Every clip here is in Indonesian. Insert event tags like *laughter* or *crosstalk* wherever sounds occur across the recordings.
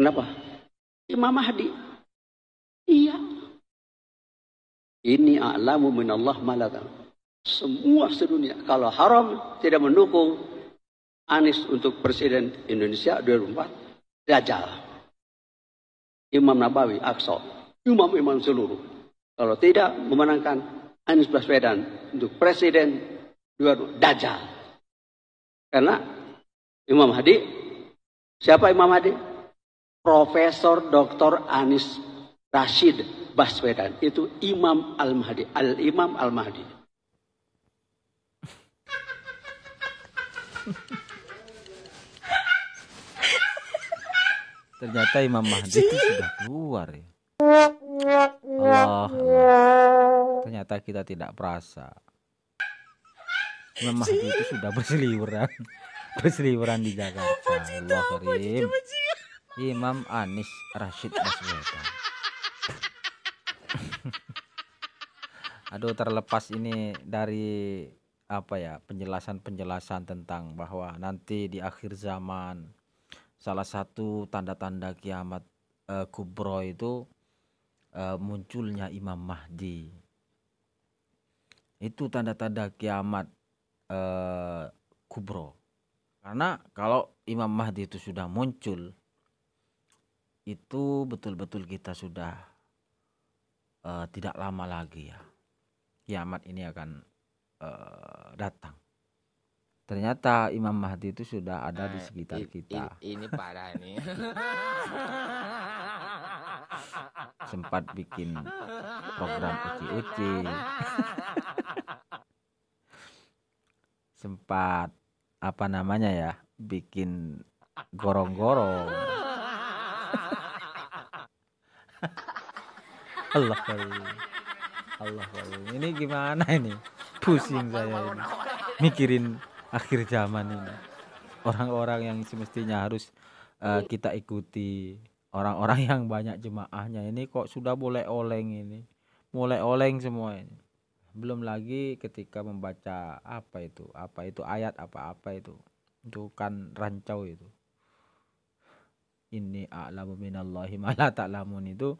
Kenapa? Ya, Imam Mahdi. Iya. Ini a'lamu minallah malaka. Semua sedunia. Kalau haram tidak mendukung Anies untuk Presiden Indonesia 2004. Dajjal. Imam Nabawi, Aksa. Imam-imam seluruh. Kalau tidak memenangkan Anies Baswedan untuk Presiden 2004. Dajjal. Karena Imam Hadi. Siapa Imam Hadi? Profesor Dr. Anis Rashid Baswedan itu Imam Al-Mahdi, Al-Imam Al-Mahdi. Ternyata Imam Mahdi itu sudah keluar ya. Allah, Ternyata kita tidak perasa. Imam Mahdi itu sudah berseliweran, berseliweran di Jakarta. Allah karim. Imam Anis Rashid Baswedan. *laughs* Aduh terlepas ini dari apa ya penjelasan-penjelasan tentang bahwa nanti di akhir zaman salah satu tanda-tanda kiamat uh, kubro itu uh, munculnya Imam Mahdi. Itu tanda-tanda kiamat uh, kubro. Karena kalau Imam Mahdi itu sudah muncul, itu betul-betul kita sudah uh, tidak lama lagi ya kiamat ini akan uh, datang. Ternyata Imam Mahdi itu sudah ada nah, di eh, sekitar kita. ini parah ini. *laughs* Sempat bikin program uci-uci. Sempat apa namanya ya, bikin gorong-gorong. *laughs* Allah kali. Allah kali. Ini gimana ini? Pusing saya ini. Mikirin akhir zaman ini. Orang-orang yang semestinya harus uh, kita ikuti. Orang-orang yang banyak jemaahnya ini kok sudah boleh oleng ini. Mulai oleng semua ini. Belum lagi ketika membaca apa itu? Apa itu ayat apa-apa itu? Itu kan rancau itu ini a'lamu minallahi mala ta'lamun itu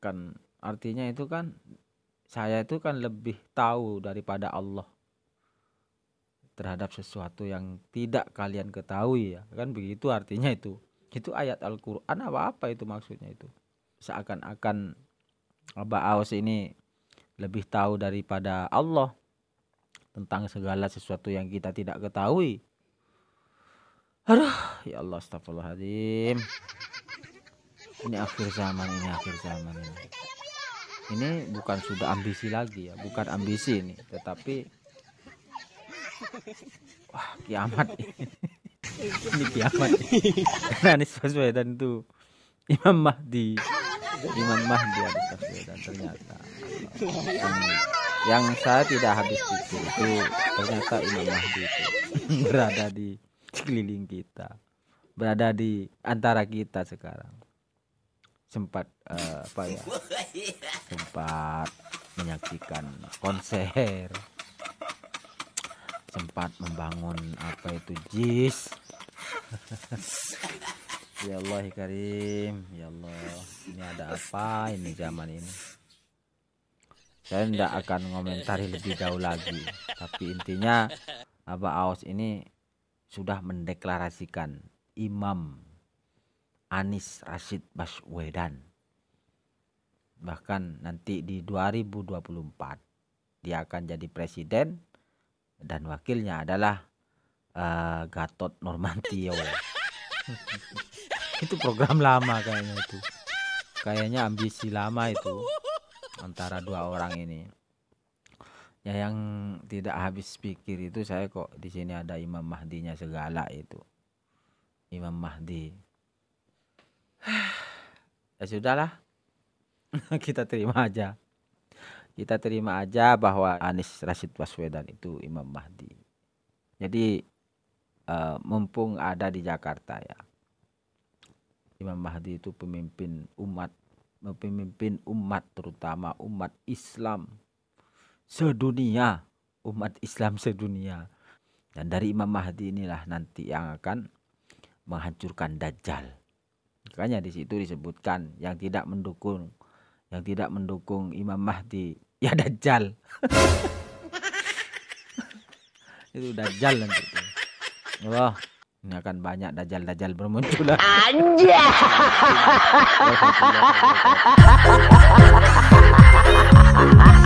kan artinya itu kan saya itu kan lebih tahu daripada Allah terhadap sesuatu yang tidak kalian ketahui ya kan begitu artinya itu itu ayat Al-Qur'an apa apa itu maksudnya itu seakan-akan Aba Aus ini lebih tahu daripada Allah tentang segala sesuatu yang kita tidak ketahui Aduh, ya Allah astagfirullahaladzim. Ini akhir zaman, ini akhir zaman ini. Ini bukan sudah ambisi lagi ya, bukan ambisi ini, tetapi wah kiamat ini. ini kiamat. Ini. Karena Anies Baswedan itu Imam Mahdi. Imam Mahdi Anies Baswedan ternyata. yang saya tidak habis pikir itu ternyata Imam Mahdi itu berada di di keliling kita berada di antara kita sekarang sempat uh, apa ya sempat menyaksikan konser sempat membangun apa itu jis *laughs* ya Allah Karim ya Allah ini ada apa ini zaman ini saya tidak akan komentari lebih jauh lagi tapi intinya Abah Aus ini sudah mendeklarasikan Imam Anis Rashid Baswedan. Bahkan nanti di 2024 dia akan jadi presiden dan wakilnya adalah uh, Gatot Normantio. *laughs* itu program lama kayaknya itu. Kayaknya ambisi lama itu antara dua orang ini ya yang tidak habis pikir itu saya kok di sini ada Imam Mahdinya segala itu Imam Mahdi *sighs* ya sudahlah *laughs* kita terima aja kita terima aja bahwa Anies Rashid Baswedan itu Imam Mahdi jadi uh, mumpung ada di Jakarta ya Imam Mahdi itu pemimpin umat pemimpin umat terutama umat Islam sedunia, umat Islam sedunia. Dan dari Imam Mahdi inilah nanti yang akan menghancurkan Dajjal. Makanya di situ disebutkan yang tidak mendukung yang tidak mendukung Imam Mahdi ya Dajjal. *laughs* itu Dajjal nanti. Wah, ini akan banyak Dajjal-Dajjal bermunculan. Anjay. *laughs* *laughs*